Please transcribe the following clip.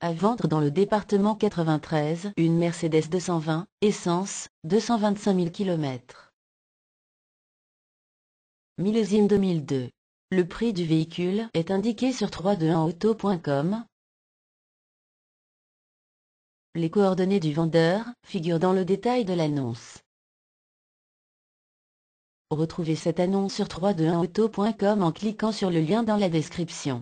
À vendre dans le département 93 une Mercedes 220, essence, 225 000 km. Millésime 2002. Le prix du véhicule est indiqué sur 321auto.com. Les coordonnées du vendeur figurent dans le détail de l'annonce. Retrouvez cette annonce sur 321auto.com en cliquant sur le lien dans la description.